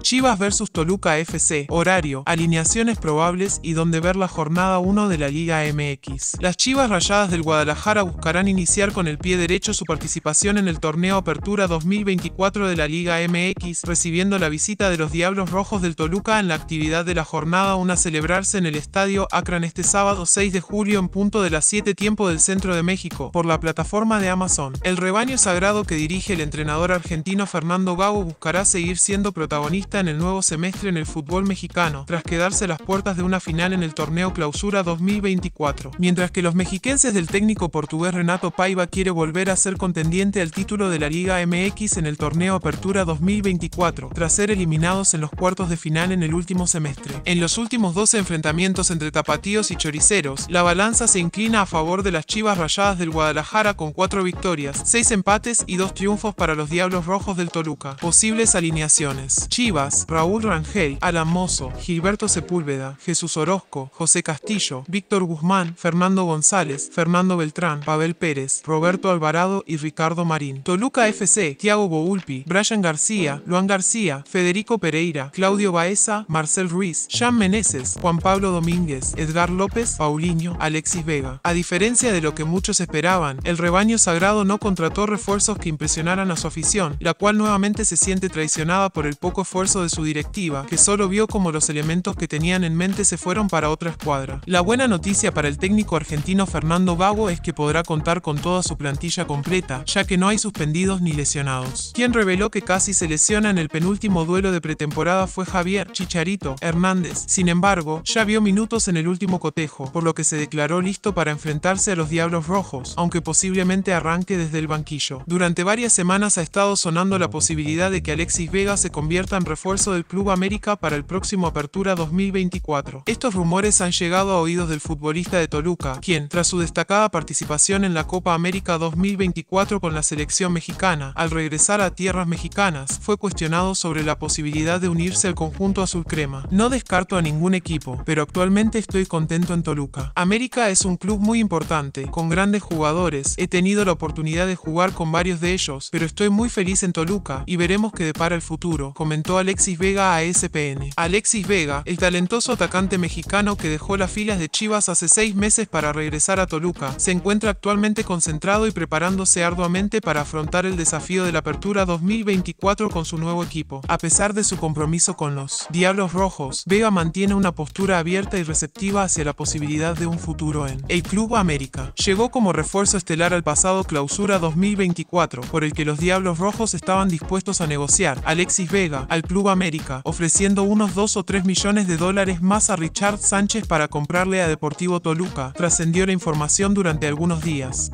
Chivas vs Toluca FC, horario, alineaciones probables y donde ver la jornada 1 de la Liga MX. Las Chivas Rayadas del Guadalajara buscarán iniciar con el pie derecho su participación en el torneo Apertura 2024 de la Liga MX, recibiendo la visita de los Diablos Rojos del Toluca en la actividad de la jornada 1 a celebrarse en el Estadio Akron este sábado 6 de julio en punto de las 7 tiempo del Centro de México, por la plataforma de Amazon. El rebaño sagrado que dirige el entrenador argentino Fernando Gago buscará seguir siendo protagonista en el nuevo semestre en el fútbol mexicano, tras quedarse a las puertas de una final en el torneo Clausura 2024. Mientras que los mexiquenses del técnico portugués Renato Paiva quiere volver a ser contendiente al título de la Liga MX en el torneo Apertura 2024, tras ser eliminados en los cuartos de final en el último semestre. En los últimos 12 enfrentamientos entre tapatíos y choriceros, la balanza se inclina a favor de las Chivas Rayadas del Guadalajara con cuatro victorias, seis empates y dos triunfos para los Diablos Rojos del Toluca. Posibles alineaciones. Chivas Raúl Rangel, Mosso, Gilberto Sepúlveda, Jesús Orozco, José Castillo, Víctor Guzmán, Fernando González, Fernando Beltrán, Pavel Pérez, Roberto Alvarado y Ricardo Marín. Toluca FC, Thiago Boulpi, Brian García, Luan García, Federico Pereira, Claudio Baeza, Marcel Ruiz, Jean Meneses, Juan Pablo Domínguez, Edgar López, Paulinho, Alexis Vega. A diferencia de lo que muchos esperaban, el rebaño sagrado no contrató refuerzos que impresionaran a su afición, la cual nuevamente se siente traicionada por el poco esfuerzo de su directiva, que solo vio como los elementos que tenían en mente se fueron para otra escuadra. La buena noticia para el técnico argentino Fernando Vago es que podrá contar con toda su plantilla completa, ya que no hay suspendidos ni lesionados. Quien reveló que casi se lesiona en el penúltimo duelo de pretemporada fue Javier Chicharito Hernández. Sin embargo, ya vio minutos en el último cotejo, por lo que se declaró listo para enfrentarse a los Diablos Rojos, aunque posiblemente arranque desde el banquillo. Durante varias semanas ha estado sonando la posibilidad de que Alexis Vega se convierta en refuerzo del Club América para el próximo Apertura 2024. Estos rumores han llegado a oídos del futbolista de Toluca, quien, tras su destacada participación en la Copa América 2024 con la selección mexicana, al regresar a tierras mexicanas, fue cuestionado sobre la posibilidad de unirse al conjunto azul crema. No descarto a ningún equipo, pero actualmente estoy contento en Toluca. América es un club muy importante, con grandes jugadores, he tenido la oportunidad de jugar con varios de ellos, pero estoy muy feliz en Toluca y veremos qué depara el futuro, comentó Alexis Vega a ESPN. Alexis Vega, el talentoso atacante mexicano que dejó las filas de Chivas hace seis meses para regresar a Toluca, se encuentra actualmente concentrado y preparándose arduamente para afrontar el desafío de la apertura 2024 con su nuevo equipo. A pesar de su compromiso con los Diablos Rojos, Vega mantiene una postura abierta y receptiva hacia la posibilidad de un futuro en el Club América. Llegó como refuerzo estelar al pasado clausura 2024, por el que los Diablos Rojos estaban dispuestos a negociar. Alexis Vega, al Club América, ofreciendo unos 2 o 3 millones de dólares más a Richard Sánchez para comprarle a Deportivo Toluca, trascendió la información durante algunos días.